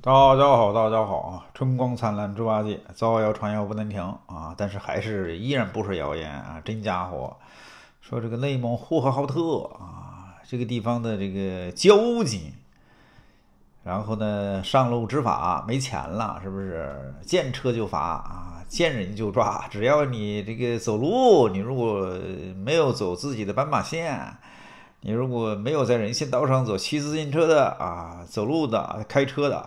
大家好，大家好啊！春光灿烂，猪八戒造谣传谣不能停啊！但是还是依然不是谣言啊！真家伙，说这个内蒙呼和浩特啊，这个地方的这个交警，然后呢上路执法没钱了，是不是？见车就罚啊，见人就抓，只要你这个走路，你如果没有走自己的斑马线，你如果没有在人行道上走，骑自行车的啊，走路的，开车的。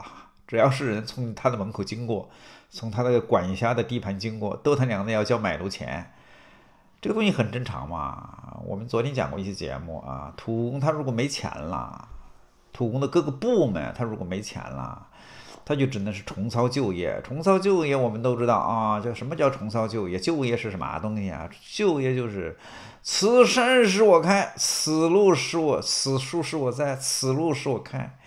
只要是人从他的门口经过，从他的管辖的地盘经过，都他娘的要交买路钱。这个东西很正常嘛。我们昨天讲过一些节目啊，土工他如果没钱了，土工的各个部门他如果没钱了，他就只能是重操旧业。重操旧业，我们都知道啊，叫什么叫重操旧业？旧业是什么东西啊？旧业就是此山是我开，此路是我此树是我栽，此路是我开。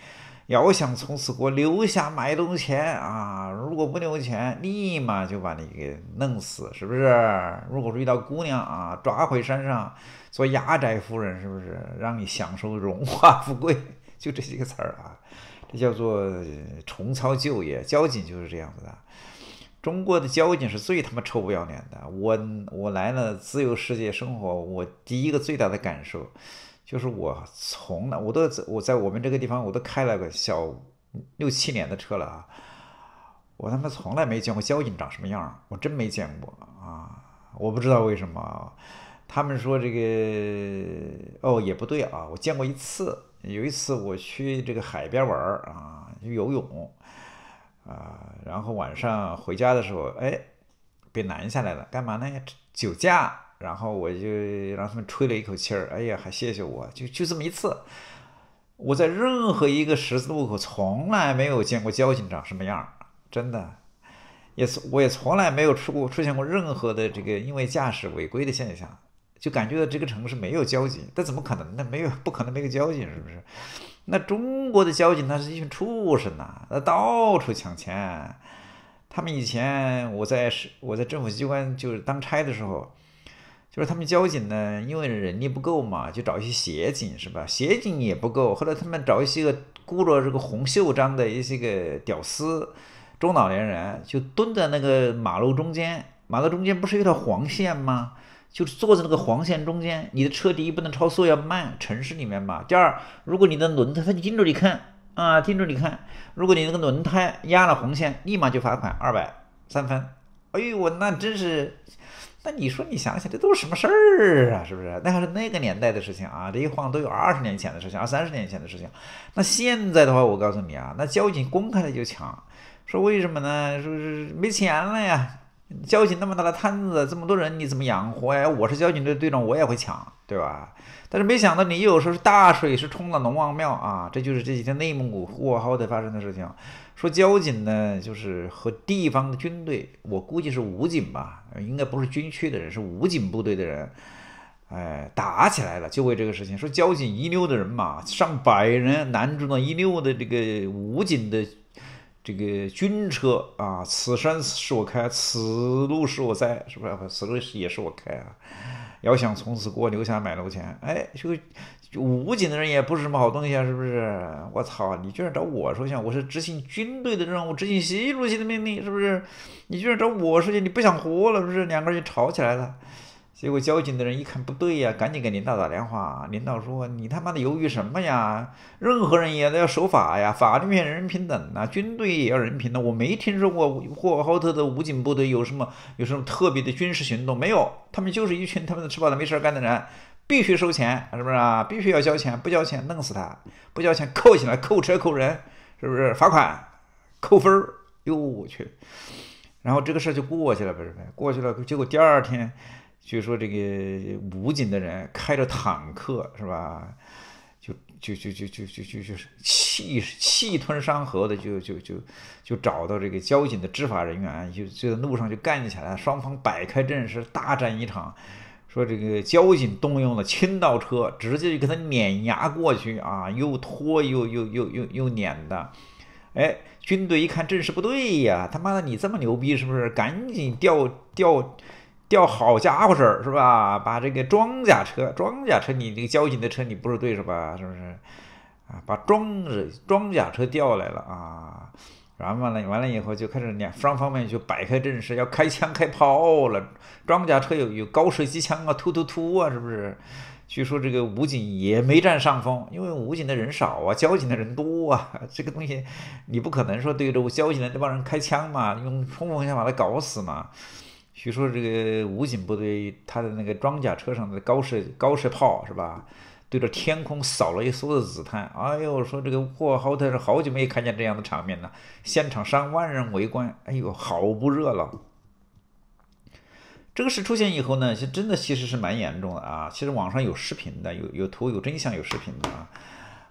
要想从此给我留下买东西钱啊！如果不留钱，立马就把你给弄死，是不是？如果是遇到姑娘啊，抓回山上做压寨夫人，是不是？让你享受荣华富贵，就这几个词儿啊。这叫做重操旧业，交警就是这样子的。中国的交警是最他妈臭不要脸的。我我来了自由世界生活，我第一个最大的感受。就是我从来我都我在我们这个地方我都开了个小六七年的车了啊，我他妈从来没见过交警长什么样儿，我真没见过啊！我不知道为什么，他们说这个哦也不对啊，我见过一次，有一次我去这个海边玩儿啊，游泳啊，然后晚上回家的时候，哎，被拦下来了，干嘛呢？酒驾。然后我就让他们吹了一口气儿，哎呀，还谢谢我，就就这么一次。我在任何一个十字路口从来没有见过交警长什么样真的，也是我也从来没有出过出现过任何的这个因为驾驶违规的现象，就感觉到这个城市没有交警，那怎么可能呢？没有不可能没有交警是不是？那中国的交警那是一群畜生啊，那到处抢钱。他们以前我在是我在政府机关就是当差的时候。就是他们交警呢，因为人力不够嘛，就找一些协警，是吧？协警也不够，后来他们找一些个雇着这个红袖章的一些个屌丝、中老年人，就蹲在那个马路中间。马路中间不是有条黄线吗？就坐在那个黄线中间。你的车第一不能超速，要慢，城市里面嘛。第二，如果你的轮胎，他盯着你看啊，盯着你看。如果你那个轮胎压了红线，立马就罚款二百三分。哎呦，我那真是。那你说，你想想，这都是什么事儿啊？是不是？那还是那个年代的事情啊，这一晃都有二十年前的事情，二三十年前的事情。那现在的话，我告诉你啊，那交警公开的就抢，说为什么呢？说是没钱了呀。交警那么大的摊子，这么多人，你怎么养活呀？我是交警队队长，我也会抢，对吧？但是没想到你有时候是大水是冲了龙王庙啊，这就是这几天内蒙古呼和浩特发生的事情。说交警呢，就是和地方的军队，我估计是武警吧，应该不是军区的人，是武警部队的人，哎，打起来了，就为这个事情。说交警一溜的人马，上百人拦住了一溜的这个武警的。这个军车啊，此山是我开，此路是我栽，是不是？此路也是我开啊！要想从此过，留下买路钱。哎，个武警的人也不是什么好东西啊，是不是？我操，你居然找我说去，我是执行军队的任务，执行习主席的命令，是不是？你居然找我说去，你不想活了，是不是？两个人就吵起来了。结果交警的人一看不对呀，赶紧给领导打电话。领导说：“你他妈的犹豫什么呀？任何人也都要守法呀，法律面前人人平等啊！军队也要人平等。我没听说过呼和浩特的武警部队有什么有什么特别的军事行动，没有。他们就是一群他们的吃饱了没事儿干的人，必须收钱，是不是啊？必须要交钱，不交钱弄死他，不交钱扣起来，扣车扣人，是不是？罚款，扣分儿。呦我去！然后这个事儿就过去了，不是过去了。结果第二天。据说这个武警的人开着坦克是吧？就就就就就就就就气气吞山河的，就就就就找到这个交警的执法人员，就就在路上就干起来，双方摆开阵势大战一场。说这个交警动用了清道车，直接就给他碾压过去啊，又拖又又又又又碾的。哎，军队一看阵势不对呀，他妈的你这么牛逼是不是？赶紧调调。调好家伙事儿是吧？把这个装甲车、装甲车，你那个交警的车你不是对着吧？是不是？啊，把装甲装甲车调来了啊，然后完了，完了以后就开始两双方面就摆开阵势，要开枪开炮了。装甲车有有高射机枪啊，突突突啊，是不是？据说这个武警也没占上风，因为武警的人少啊，交警的人多啊。这个东西你不可能说对着交警的那帮人开枪嘛，用冲锋枪把他搞死嘛。据说这个武警部队，他的那个装甲车上的高射高射炮是吧？对着天空扫了一梭子子弹。哎呦，说这个和浩特是好久没看见这样的场面了。现场上万人围观，哎呦，好不热闹。这个事出现以后呢，是真的其实是蛮严重的啊。其实网上有视频的，有有图、有真相、有视频的啊。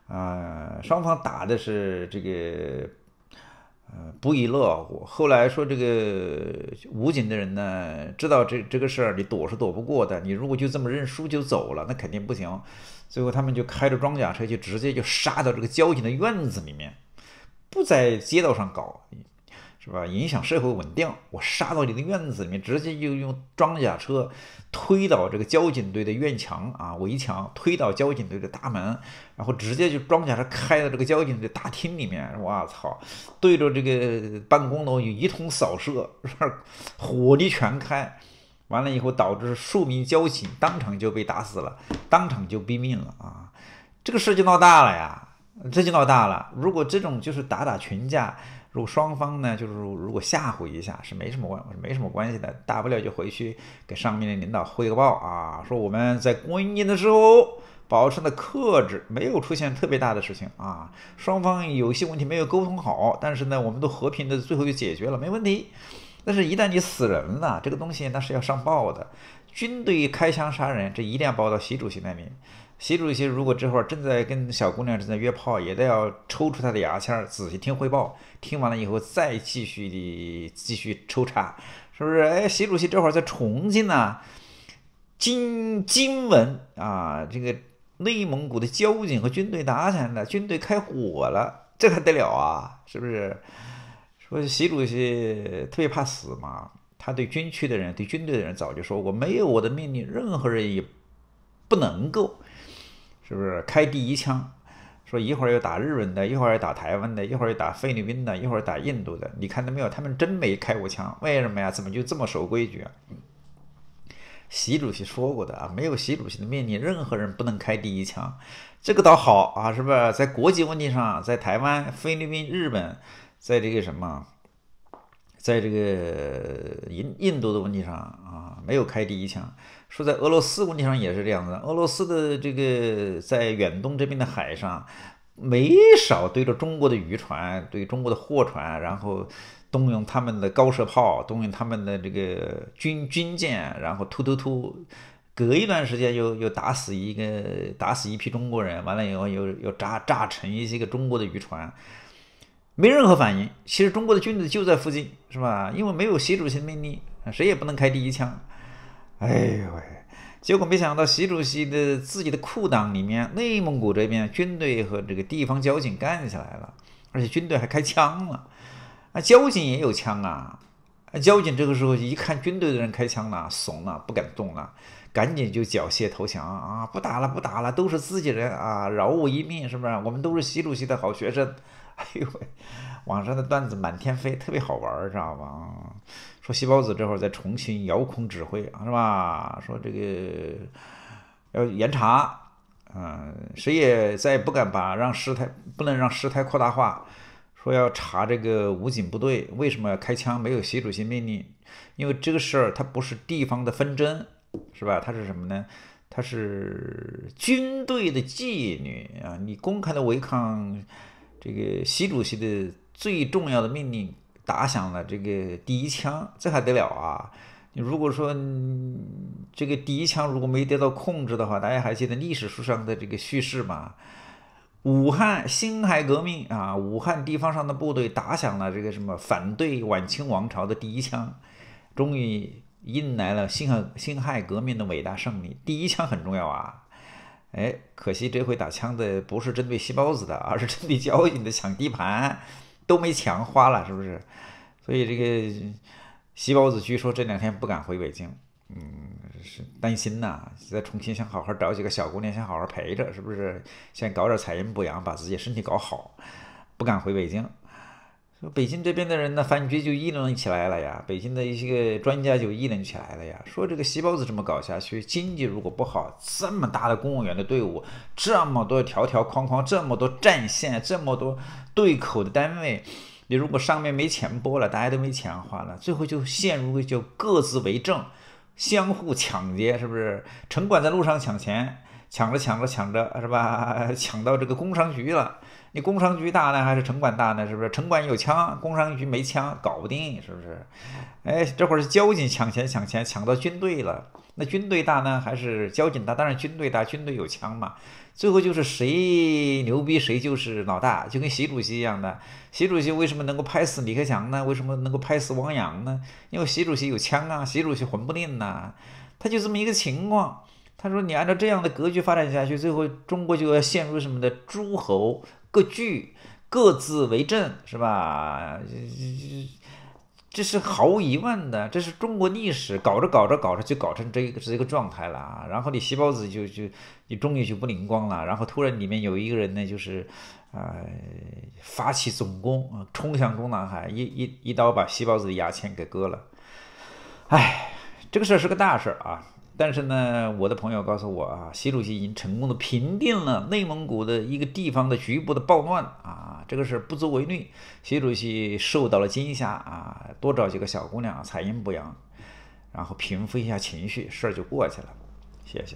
啊，双方打的是这个。嗯，不亦乐乎。后来说这个武警的人呢，知道这这个事儿，你躲是躲不过的。你如果就这么认输就走了，那肯定不行。最后他们就开着装甲车，就直接就杀到这个交警的院子里面，不在街道上搞。是吧？影响社会稳定，我杀到你的院子里面，直接就用装甲车推倒这个交警队的院墙啊，围墙推倒交警队的大门，然后直接就装甲车开到这个交警队大厅里面，我操，对着这个办公楼就一通扫射，是吧？火力全开，完了以后导致数名交警当场就被打死了，当场就毙命了啊！这个事就闹大了呀，这就闹大了。如果这种就是打打群架。如果双方呢，就是如果吓唬一下是没什么关，没什么关系的，大不了就回去给上面的领导汇报啊，说我们在关键的时候保持的克制，没有出现特别大的事情啊。双方有些问题没有沟通好，但是呢，我们都和平的最后就解决了，没问题。但是，一旦你死人了，这个东西那是要上报的，军队开枪杀人，这一定要报到习主席那里。习主席如果这会儿正在跟小姑娘正在约炮，也得要抽出他的牙签儿，仔细听汇报。听完了以后再继续的继续抽查，是不是？哎，习主席这会儿在重庆呢，金金门啊，这个内蒙古的交警和军队打起来了，军队开火了，这还得了啊？是不是？说习主席特别怕死嘛？他对军区的人、对军队的人早就说过，没有我的命令，任何人也不能够。是不是开第一枪？说一会儿要打日本的，一会儿要打台湾的，一会儿要打菲律宾的，一会儿打印度的。你看到没有？他们真没开过枪。为什么呀？怎么就这么守规矩啊？习主席说过的啊，没有习主席的命令，任何人不能开第一枪。这个倒好啊，是不是？在国际问题上，在台湾、菲律宾、日本，在这个什么？在这个印印度的问题上啊，没有开第一枪。说在俄罗斯问题上也是这样子，俄罗斯的这个在远东这边的海上，没少对着中国的渔船、对中国的货船，然后动用他们的高射炮，动用他们的这个军军舰，然后突突突，隔一段时间又又打死一个，打死一批中国人，完了以后又又炸炸沉一些个中国的渔船。没任何反应。其实中国的军队就在附近，是吧？因为没有习主席命令，谁也不能开第一枪。哎呦喂！结果没想到，习主席的自己的裤裆里面，内蒙古这边军队和这个地方交警干起来了，而且军队还开枪了。啊，交警也有枪啊！啊，交警这个时候一看军队的人开枪了，怂了，不敢动了，赶紧就缴械投降啊！不打了，不打了，都是自己人啊！饶我一命，是不是？我们都是习主席的好学生。哎呦喂，网上的段子满天飞，特别好玩儿，知道吧？说细胞子这会儿在重庆遥控指挥，是吧？说这个要严查，嗯，谁也再也不敢把让事态不能让事态扩大化。说要查这个武警部队为什么开枪没有习主席命令？因为这个事儿它不是地方的纷争，是吧？它是什么呢？它是军队的纪律啊！你公开的违抗。这个习主席的最重要的命令打响了这个第一枪，这还得了啊！你如果说这个第一枪如果没得到控制的话，大家还记得历史书上的这个叙事嘛？武汉辛亥革命啊，武汉地方上的部队打响了这个什么反对晚清王朝的第一枪，终于迎来了辛亥辛亥革命的伟大胜利。第一枪很重要啊！哎，可惜这回打枪的不是针对西包子的，而是针对交易的抢地盘，都没抢花了，是不是？所以这个西包子据说这两天不敢回北京，嗯，是担心呐。在重庆想好好找几个小姑娘，想好好陪着，是不是？先搞点彩阴补阳，把自己身体搞好，不敢回北京。北京这边的人呢，反局就议论起来了呀。北京的一些个专家就议论起来了呀，说这个“西包子”这么搞下去，经济如果不好，这么大的公务员的队伍，这么多条条框框，这么多战线，这么多对口的单位，你如果上面没钱拨了，大家都没钱花了，最后就陷入就各自为政，相互抢劫，是不是？城管在路上抢钱，抢着抢着抢着，是吧？抢到这个工商局了。你工商局大呢还是城管大呢？是不是城管有枪，工商局没枪，搞不定是不是？哎，这会儿交警抢钱抢钱抢到军队了，那军队大呢还是交警大？当然军队大，军队有枪嘛。最后就是谁牛逼谁就是老大，就跟习主席一样的。习主席为什么能够拍死李克强呢？为什么能够拍死汪洋呢？因为习主席有枪啊，习主席混不吝呐，他就这么一个情况。他说你按照这样的格局发展下去，最后中国就要陷入什么的诸侯。各据各自为政，是吧？这这这是毫无疑问的，这是中国历史搞着搞着搞着就搞成这一个这一个状态了。啊！然后你细胞子就就你终于就不灵光了。然后突然里面有一个人呢，就是呃发起总攻，冲向中南海，一一一刀把细胞子的牙签给割了。哎，这个事儿是个大事儿啊。但是呢，我的朋友告诉我啊，习主席已经成功的平定了内蒙古的一个地方的局部的暴乱啊，这个事不足为虑。习主席受到了惊吓啊，多找几个小姑娘采阴补阳，然后平复一下情绪，事儿就过去了。谢谢。